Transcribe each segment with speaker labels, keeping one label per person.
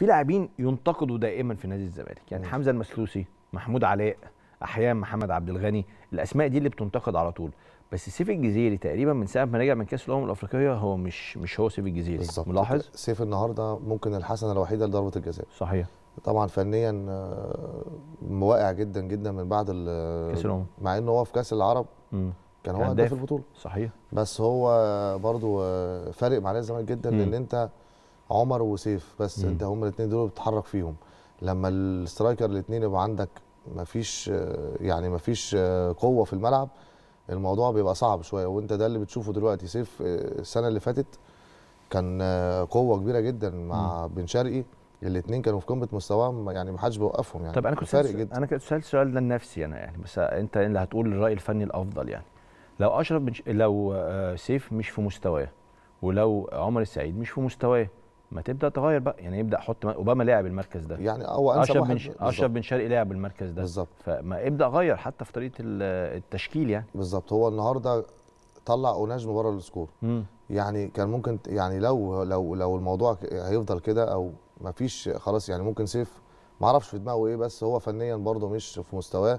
Speaker 1: في لاعبين ينتقدوا دائما في نادي الزمالك يعني حمزه المسلوسي محمود علاء احيانا محمد عبد الغني الاسماء دي اللي بتنتقد على طول بس سيف الجزيري تقريبا من ساعه ما رجع من كاس الامم الافريقيه هو مش مش هو سيف الجزيري بالزبط. ملاحظ سيف النهارده ممكن الحسنه الوحيده
Speaker 2: لضربه الجزاء صحيح طبعا فنيا آه، واقع جدا جدا من بعد كاس الامم مع انه هو في كاس العرب م. كان هو هداف البطوله صحيح بس هو برضو آه، فارق مع نادي الزمالك جدا م. لان انت عمر وسيف بس مم. انت هم الاثنين دول بتتحرك فيهم لما السترايكر الاثنين يبقى عندك مفيش يعني مفيش آه، قوه في الملعب الموضوع بيبقى صعب شويه وانت ده اللي بتشوفه دلوقتي سيف آه، السنه اللي فاتت كان آه، قوه كبيره جدا مع مم. بن شرقي الاثنين كانوا في قمه مستواهم يعني ما حدش بيوقفهم يعني طب انا كنت فارق جدا انا
Speaker 1: كنت سالت السؤال ده لنفسي انا يعني بس انت اللي هتقول الراي الفني الافضل يعني لو اشرف بنش... لو سيف مش في مستواه ولو عمر السعيد مش في مستواه ما تبدا تغير بقى يعني يبدا حط اوباما لعب المركز ده يعني هو انسب اشرف بن اشرف بن شرقي لعب المركز ده بالظبط فما ابدا غير حتى في طريقه التشكيل يعني بالظبط هو النهارده طلع اوناجم بره السكور
Speaker 2: مم. يعني كان ممكن يعني لو لو لو الموضوع هيفضل كده او ما فيش خلاص يعني ممكن سيف ما اعرفش في دماغه ايه بس هو فنيا برده مش في مستواه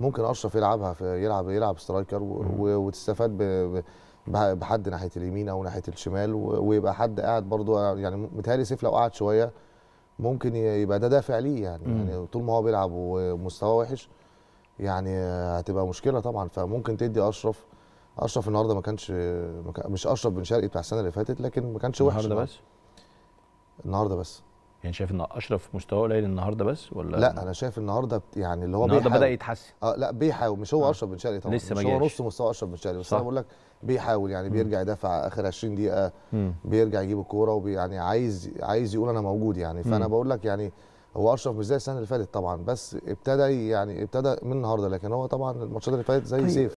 Speaker 2: ممكن اشرف يلعبها في يلعب يلعب سترايكر وتستفاد بحد ناحيه اليمين او ناحيه الشمال ويبقى حد قاعد برضو يعني متهيألي سيف لو قعد شويه ممكن يبقى ده دافع ليه يعني, مم. يعني طول ما هو بيلعب ومستواه وحش يعني هتبقى مشكله طبعا فممكن تدي اشرف اشرف النهارده ما كانش مش اشرف بن شرقي بتاع السنه اللي فاتت لكن ما كانش وحش النهارده بس النهارده بس يعني شايف ان اشرف مستواه قليل النهارده بس ولا لا انا شايف النهارده يعني اللي هو النهارده بدا يتحسن اه لا بيحاول مش هو آه. اشرف بن شرقي طبعا لسه مش هو نص مستوى اشرف بن شرقي بس انا بقول لك بيحاول يعني بيرجع يدافع اخر 20 دقيقه مم. بيرجع يجيب الكوره ويعني عايز عايز يقول انا موجود يعني فانا بقول لك يعني هو اشرف مش زي السنه اللي فاتت طبعا بس ابتدى يعني ابتدى من النهارده لكن هو طبعا الماتشات اللي فاتت زي طيب. سيف